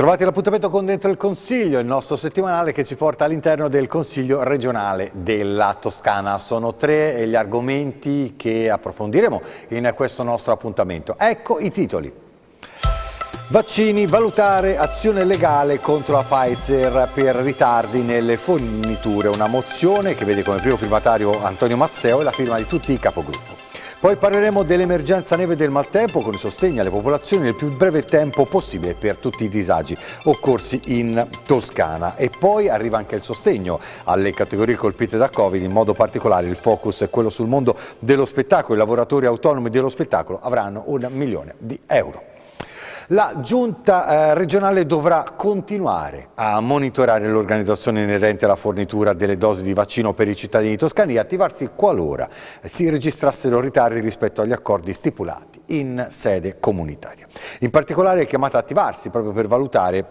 Bentrovati all'appuntamento con Dentro il Consiglio, il nostro settimanale che ci porta all'interno del Consiglio regionale della Toscana. Sono tre gli argomenti che approfondiremo in questo nostro appuntamento. Ecco i titoli. Vaccini, valutare azione legale contro la Pfizer per ritardi nelle forniture. Una mozione che vede come primo firmatario Antonio Mazzeo e la firma di tutti i capogruppo. Poi parleremo dell'emergenza neve del maltempo con il sostegno alle popolazioni nel più breve tempo possibile per tutti i disagi occorsi in Toscana. E poi arriva anche il sostegno alle categorie colpite da Covid, in modo particolare il focus è quello sul mondo dello spettacolo. I lavoratori autonomi dello spettacolo avranno un milione di euro. La giunta eh, regionale dovrà continuare a monitorare l'organizzazione inerente alla fornitura delle dosi di vaccino per i cittadini toscani e attivarsi qualora si registrassero ritardi rispetto agli accordi stipulati in sede comunitaria. In particolare è chiamata a attivarsi proprio per valutare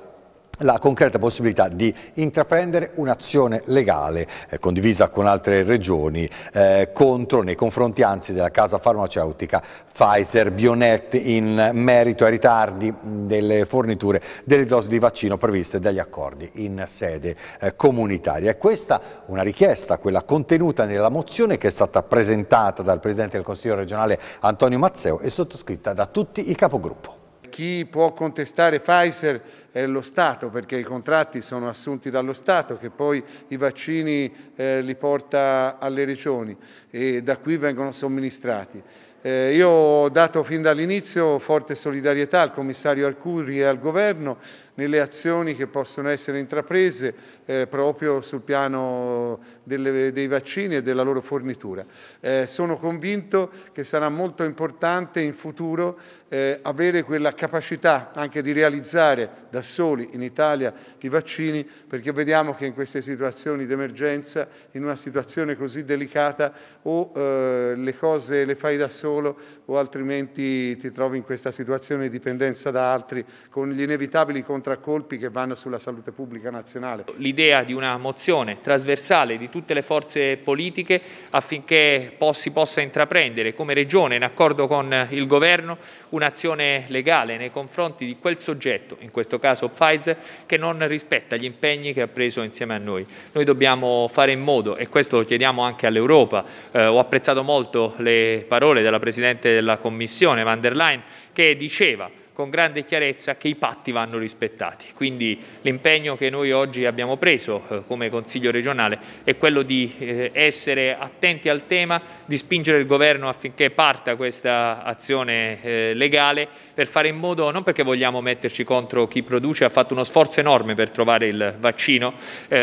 la concreta possibilità di intraprendere un'azione legale eh, condivisa con altre regioni eh, contro nei confronti anzi della casa farmaceutica Pfizer Bionet in merito ai ritardi delle forniture delle dosi di vaccino previste dagli accordi in sede eh, comunitaria. E questa una richiesta, quella contenuta nella mozione che è stata presentata dal Presidente del Consiglio regionale Antonio Mazzeo e sottoscritta da tutti i capogruppo. Chi può contestare Pfizer è lo Stato, perché i contratti sono assunti dallo Stato, che poi i vaccini eh, li porta alle regioni e da qui vengono somministrati. Eh, io ho dato fin dall'inizio forte solidarietà al commissario Alcuri e al governo nelle azioni che possono essere intraprese eh, proprio sul piano delle, dei vaccini e della loro fornitura. Eh, sono convinto che sarà molto importante in futuro eh, avere quella capacità anche di realizzare da soli in Italia i vaccini perché vediamo che in queste situazioni d'emergenza, in una situazione così delicata, o eh, le cose le fai da soli solo o altrimenti ti trovi in questa situazione di dipendenza da altri con gli inevitabili contraccolpi che vanno sulla salute pubblica nazionale. L'idea di una mozione trasversale di tutte le forze politiche affinché si possa intraprendere come Regione in accordo con il Governo un'azione legale nei confronti di quel soggetto, in questo caso Pfizer, che non rispetta gli impegni che ha preso insieme a noi. Noi dobbiamo fare in modo, e questo lo chiediamo anche all'Europa, eh, ho apprezzato molto le parole della della Presidente della Commissione, van der Leyen, che diceva con grande chiarezza che i patti vanno rispettati. Quindi l'impegno che noi oggi abbiamo preso eh, come Consiglio regionale è quello di eh, essere attenti al tema, di spingere il Governo affinché parta questa azione eh, legale per fare in modo, non perché vogliamo metterci contro chi produce, ha fatto uno sforzo enorme per trovare il vaccino,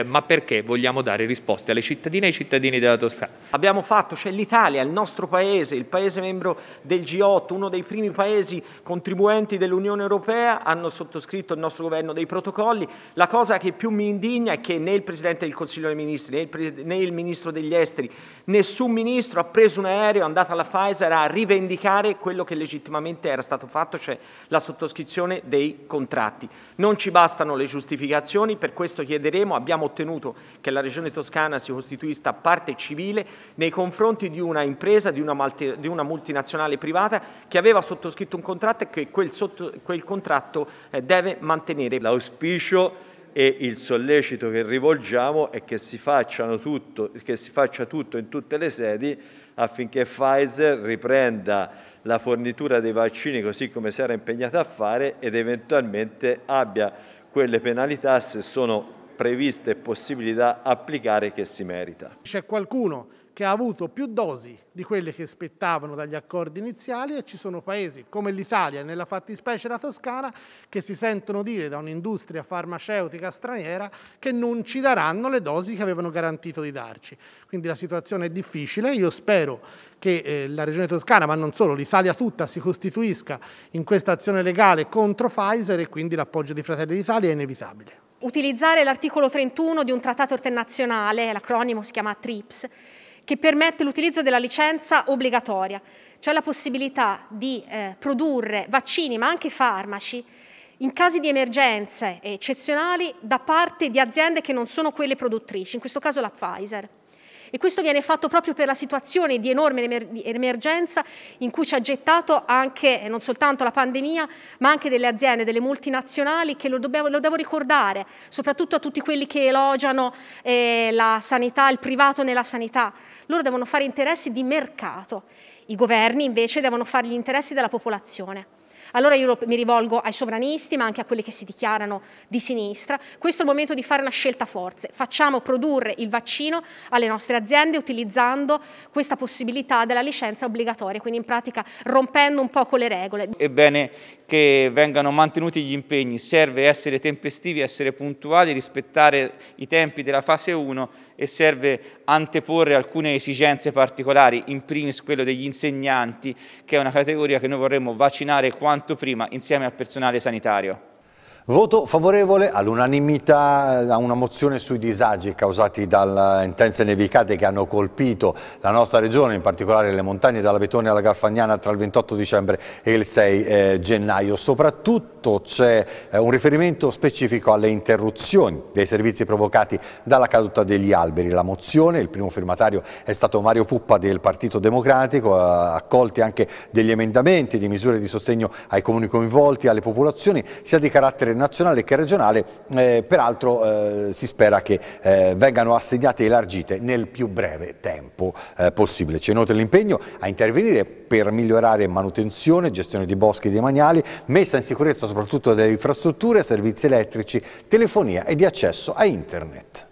ma perché vogliamo dare risposte alle cittadine e ai cittadini della Toscana. Abbiamo fatto, cioè l'Italia, il nostro paese, il paese membro del G8, uno dei primi paesi contribuenti del dell'Unione Europea hanno sottoscritto il nostro governo dei protocolli. La cosa che più mi indigna è che né il Presidente del Consiglio dei Ministri né il, né il Ministro degli Esteri, nessun Ministro ha preso un aereo, è andato alla Pfizer a rivendicare quello che legittimamente era stato fatto, cioè la sottoscrizione dei contratti. Non ci bastano le giustificazioni, per questo chiederemo, abbiamo ottenuto che la Regione Toscana si costituisca parte civile nei confronti di una impresa, di una, multinazionale privata che aveva sottoscritto un contratto e che quel sottoscritto quel contratto eh, deve mantenere. L'auspicio e il sollecito che rivolgiamo è che si, facciano tutto, che si faccia tutto in tutte le sedi affinché Pfizer riprenda la fornitura dei vaccini così come si era impegnata a fare ed eventualmente abbia quelle penalità se sono previste e possibilità applicare che si merita. C'è qualcuno che ha avuto più dosi di quelle che spettavano dagli accordi iniziali e ci sono paesi come l'Italia e nella fattispecie la Toscana che si sentono dire da un'industria farmaceutica straniera che non ci daranno le dosi che avevano garantito di darci. Quindi la situazione è difficile, io spero che eh, la regione toscana, ma non solo, l'Italia tutta si costituisca in questa azione legale contro Pfizer e quindi l'appoggio di Fratelli d'Italia è inevitabile. Utilizzare l'articolo 31 di un trattato internazionale, l'acronimo si chiama TRIPS, che permette l'utilizzo della licenza obbligatoria, cioè la possibilità di eh, produrre vaccini ma anche farmaci in casi di emergenze eccezionali da parte di aziende che non sono quelle produttrici, in questo caso la Pfizer. E questo viene fatto proprio per la situazione di enorme emergenza in cui ci ha gettato anche, eh, non soltanto la pandemia, ma anche delle aziende, delle multinazionali, che lo, dobbiamo, lo devo ricordare, soprattutto a tutti quelli che elogiano eh, la sanità, il privato nella sanità. Loro devono fare interessi di mercato, i governi invece devono fare gli interessi della popolazione. Allora io mi rivolgo ai sovranisti, ma anche a quelli che si dichiarano di sinistra. Questo è il momento di fare una scelta forza. Facciamo produrre il vaccino alle nostre aziende utilizzando questa possibilità della licenza obbligatoria, quindi in pratica rompendo un po' con le regole. È bene che vengano mantenuti gli impegni, serve essere tempestivi, essere puntuali, rispettare i tempi della fase 1 e serve anteporre alcune esigenze particolari, in primis quello degli insegnanti, che è una categoria che noi vorremmo vaccinare quanto prima insieme al personale sanitario. Voto favorevole all'unanimità eh, a una mozione sui disagi causati dalle intense nevicate che hanno colpito la nostra regione, in particolare le montagne dalla Betone alla Garfagnana tra il 28 dicembre e il 6 eh, gennaio. Soprattutto c'è eh, un riferimento specifico alle interruzioni dei servizi provocati dalla caduta degli alberi. La mozione, il primo firmatario è stato Mario Puppa del Partito Democratico, eh, accolti anche degli emendamenti di misure di sostegno ai comuni coinvolti, alle popolazioni, sia di carattere nazionale che regionale, eh, peraltro eh, si spera che eh, vengano assegnate e elargite nel più breve tempo eh, possibile. C'è inoltre l'impegno a intervenire per migliorare manutenzione, gestione di boschi e demaniali, messa in sicurezza soprattutto delle infrastrutture, servizi elettrici, telefonia e di accesso a internet.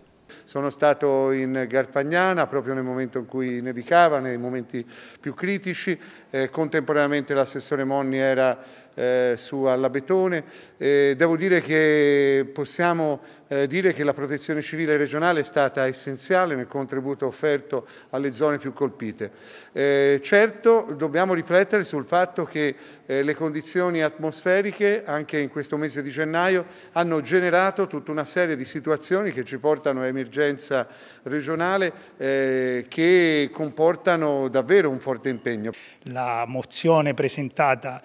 Sono stato in Garfagnana proprio nel momento in cui nevicava, nei momenti più critici, eh, contemporaneamente l'assessore Monni era eh, su Allabetone. Eh, devo dire che possiamo eh, dire che la protezione civile regionale è stata essenziale nel contributo offerto alle zone più colpite. Eh, certo dobbiamo riflettere sul fatto che eh, le condizioni atmosferiche anche in questo mese di gennaio hanno generato tutta una serie di situazioni che ci portano a emergenza regionale eh, che comportano davvero un forte impegno. La mozione presentata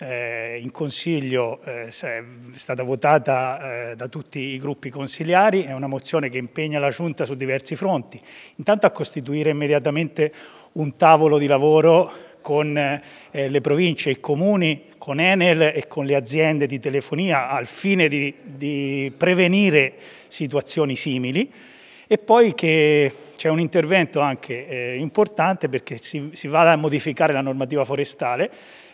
eh, in Consiglio eh, è stata votata eh, da tutti i gruppi consigliari, è una mozione che impegna la Giunta su diversi fronti. Intanto a costituire immediatamente un tavolo di lavoro con eh, le province e i comuni, con Enel e con le aziende di telefonia al fine di, di prevenire situazioni simili e poi che c'è un intervento anche eh, importante perché si, si va a modificare la normativa forestale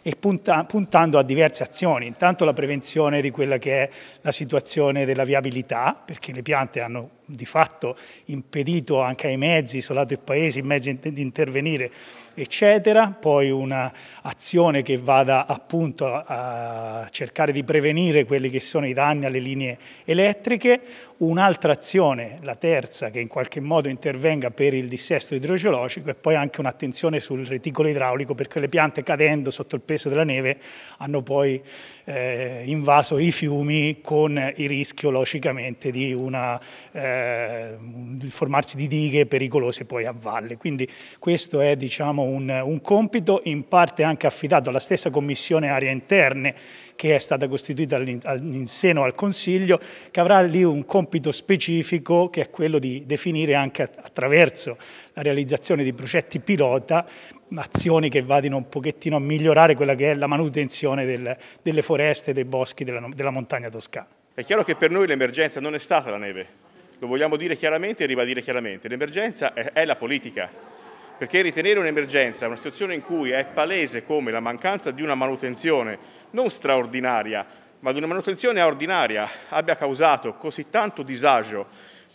e punta, puntando a diverse azioni. Intanto la prevenzione di quella che è la situazione della viabilità, perché le piante hanno di fatto impedito anche ai mezzi, isolato il paese, i mezzi di intervenire, eccetera. Poi un'azione che vada appunto a cercare di prevenire quelli che sono i danni alle linee elettriche. Un'altra azione, la terza, che in qualche modo intervenga per il dissesto idrogeologico e poi anche un'attenzione sul reticolo idraulico perché le piante cadendo sotto il peso della neve hanno poi eh, invaso i fiumi con il rischio logicamente di una... Eh, eh, formarsi di dighe pericolose poi a valle. Quindi questo è diciamo, un, un compito in parte anche affidato alla stessa Commissione Aria Interne che è stata costituita in seno al Consiglio, che avrà lì un compito specifico che è quello di definire anche attraverso la realizzazione di progetti pilota azioni che vadino un pochettino a migliorare quella che è la manutenzione del, delle foreste, dei boschi, della, della montagna toscana. È chiaro che per noi l'emergenza non è stata la neve, lo vogliamo dire chiaramente e ribadire chiaramente, l'emergenza è, la politica, perché ritenere un'emergenza una situazione in cui è palese come la mancanza di una manutenzione non straordinaria, ma di una manutenzione ordinaria abbia causato così tanto disagio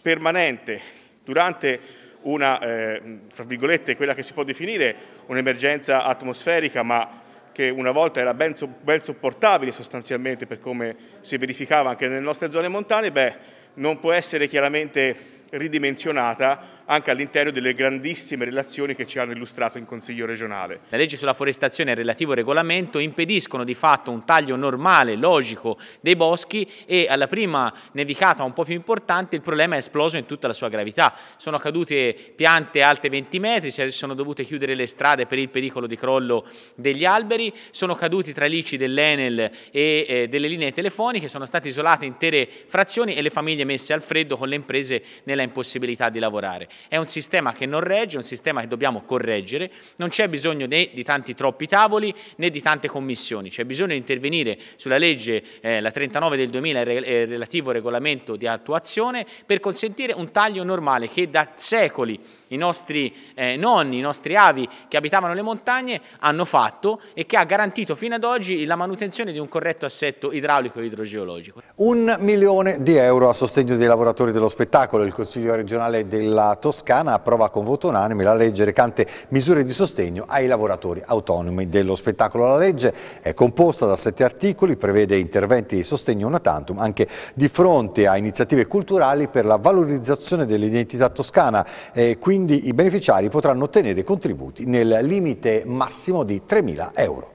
permanente durante una, eh, fra virgolette, quella che si può definire un'emergenza atmosferica, ma che una volta era ben, ben sopportabile sostanzialmente per come si verificava anche nelle nostre zone montane, beh, non può essere chiaramente ridimensionata anche all'interno delle grandissime relazioni che ci hanno illustrato in Consiglio regionale. La legge sulla forestazione e il relativo regolamento impediscono di fatto un taglio normale, logico dei boschi e alla prima nevicata un po' più importante il problema è esploso in tutta la sua gravità. Sono cadute piante alte 20 metri, si sono dovute chiudere le strade per il pericolo di crollo degli alberi, sono caduti tralicci dell'Enel e eh, delle linee telefoniche, sono state isolate intere frazioni e le famiglie messe al freddo con le imprese nella nella impossibilità di lavorare. È un sistema che non regge, è un sistema che dobbiamo correggere, non c'è bisogno né di tanti troppi tavoli né di tante commissioni, c'è bisogno di intervenire sulla legge eh, la 39 del 2000 e relativo regolamento di attuazione per consentire un taglio normale che da secoli i nostri eh, nonni, i nostri avi che abitavano le montagne hanno fatto e che ha garantito fino ad oggi la manutenzione di un corretto assetto idraulico e idrogeologico. Un milione di euro a sostegno dei lavoratori dello spettacolo. Il Consiglio regionale della Toscana approva con voto unanime la legge recante misure di sostegno ai lavoratori autonomi dello spettacolo. La legge è composta da sette articoli, prevede interventi di sostegno una tantum anche di fronte a iniziative culturali per la valorizzazione dell'identità toscana. E quindi quindi i beneficiari potranno ottenere contributi nel limite massimo di 3.000 euro.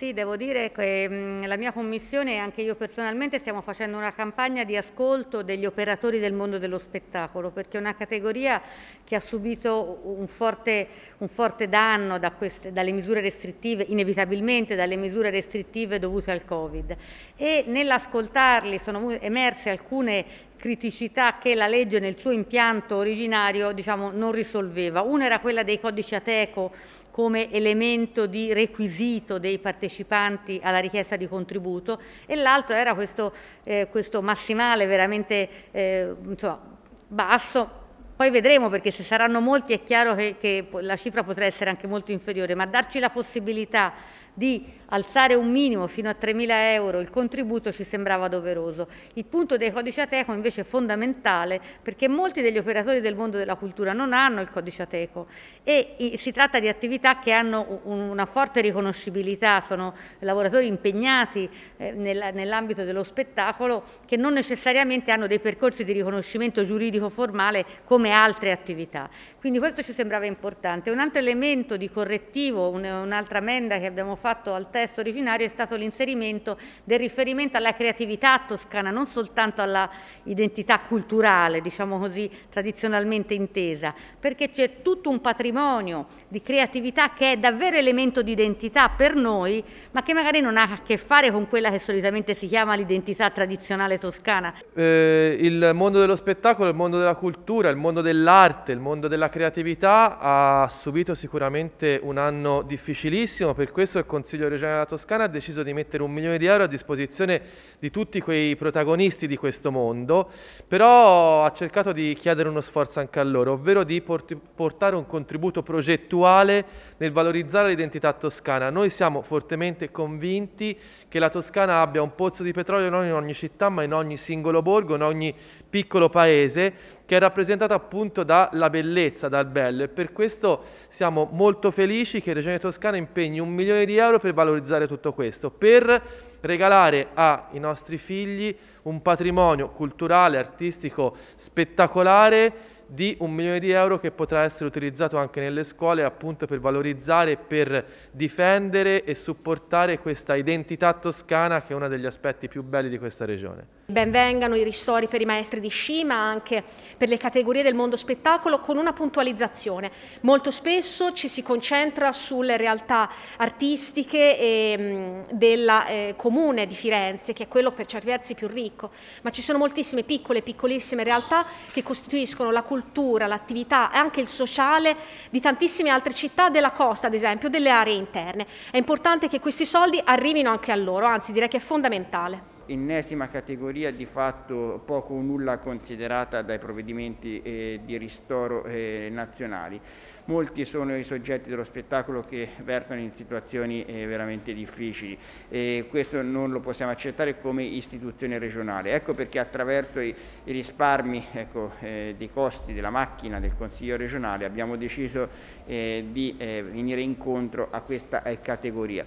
Sì, devo dire che la mia commissione e anche io personalmente stiamo facendo una campagna di ascolto degli operatori del mondo dello spettacolo, perché è una categoria che ha subito un forte, un forte danno da queste, dalle misure restrittive, inevitabilmente dalle misure restrittive dovute al Covid. E nell'ascoltarli sono emerse alcune criticità che la legge nel suo impianto originario diciamo, non risolveva. Una era quella dei codici ateco come elemento di requisito dei partecipanti alla richiesta di contributo e l'altro era questo, eh, questo massimale veramente eh, insomma, basso poi vedremo perché se saranno molti è chiaro che, che la cifra potrà essere anche molto inferiore, ma darci la possibilità di alzare un minimo fino a 3.000 euro il contributo ci sembrava doveroso. Il punto dei codici ateco invece è fondamentale perché molti degli operatori del mondo della cultura non hanno il codice ateco e si tratta di attività che hanno una forte riconoscibilità, sono lavoratori impegnati eh, nell'ambito dello spettacolo che non necessariamente hanno dei percorsi di riconoscimento giuridico formale come come altre attività. Quindi questo ci sembrava importante. Un altro elemento di correttivo, un'altra ammenda che abbiamo fatto al testo originario è stato l'inserimento del riferimento alla creatività toscana, non soltanto alla identità culturale, diciamo così, tradizionalmente intesa, perché c'è tutto un patrimonio di creatività che è davvero elemento di identità per noi, ma che magari non ha a che fare con quella che solitamente si chiama l'identità tradizionale toscana. Eh, il mondo dello spettacolo, il mondo della cultura, il mondo mondo dell'arte, il mondo della creatività ha subito sicuramente un anno difficilissimo, per questo il Consiglio regionale della Toscana ha deciso di mettere un milione di euro a disposizione di tutti quei protagonisti di questo mondo, però ha cercato di chiedere uno sforzo anche a loro, ovvero di portare un contributo progettuale nel valorizzare l'identità toscana. Noi siamo fortemente convinti che la Toscana abbia un pozzo di petrolio non in ogni città, ma in ogni singolo borgo, in ogni piccolo paese, che è rappresentato appunto dalla bellezza, dal bello. E per questo siamo molto felici che Regione Toscana impegni un milione di euro per valorizzare tutto questo, per regalare ai nostri figli un patrimonio culturale, artistico spettacolare di un milione di euro che potrà essere utilizzato anche nelle scuole appunto per valorizzare, per difendere e supportare questa identità toscana che è uno degli aspetti più belli di questa regione. Benvengano i ristori per i maestri di sci, ma anche per le categorie del mondo spettacolo con una puntualizzazione. Molto spesso ci si concentra sulle realtà artistiche mm, del eh, comune di Firenze, che è quello per certi versi più ricco, ma ci sono moltissime piccole piccolissime realtà che costituiscono la cultura, l'attività e anche il sociale di tantissime altre città della costa, ad esempio, delle aree interne. È importante che questi soldi arrivino anche a loro, anzi direi che è fondamentale ennesima categoria di fatto poco o nulla considerata dai provvedimenti eh, di ristoro eh, nazionali. Molti sono i soggetti dello spettacolo che vertono in situazioni eh, veramente difficili e questo non lo possiamo accettare come istituzione regionale. Ecco perché attraverso i, i risparmi ecco, eh, dei costi della macchina del Consiglio regionale abbiamo deciso eh, di eh, venire incontro a questa categoria.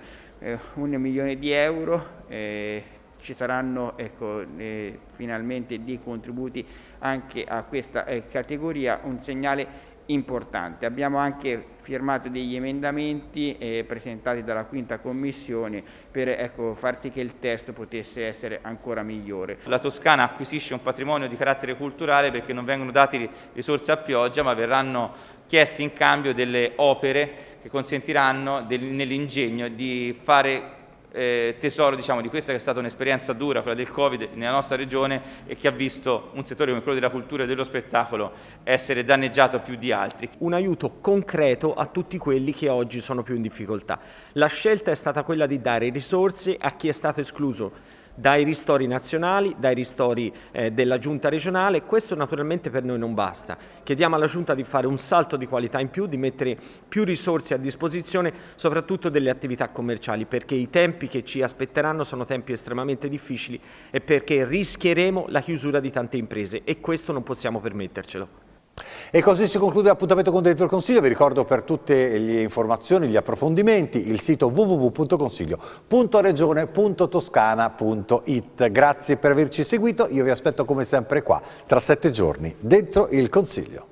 un milione di euro ci saranno ecco, eh, finalmente dei contributi anche a questa eh, categoria, un segnale importante. Abbiamo anche firmato degli emendamenti eh, presentati dalla quinta commissione per ecco, far sì che il testo potesse essere ancora migliore. La Toscana acquisisce un patrimonio di carattere culturale perché non vengono dati risorse a pioggia ma verranno chieste in cambio delle opere che consentiranno nell'ingegno di fare eh, tesoro diciamo, di questa che è stata un'esperienza dura, quella del Covid nella nostra regione e che ha visto un settore come quello della cultura e dello spettacolo essere danneggiato più di altri. Un aiuto concreto a tutti quelli che oggi sono più in difficoltà. La scelta è stata quella di dare risorse a chi è stato escluso dai ristori nazionali, dai ristori eh, della giunta regionale. Questo naturalmente per noi non basta. Chiediamo alla giunta di fare un salto di qualità in più, di mettere più risorse a disposizione, soprattutto delle attività commerciali, perché i tempi che ci aspetteranno sono tempi estremamente difficili e perché rischieremo la chiusura di tante imprese e questo non possiamo permettercelo. E così si conclude l'appuntamento con Dentro il Consiglio. Vi ricordo per tutte le informazioni, gli approfondimenti, il sito www.consiglio.regione.toscana.it. Grazie per averci seguito, io vi aspetto come sempre qua, tra sette giorni, Dentro il Consiglio.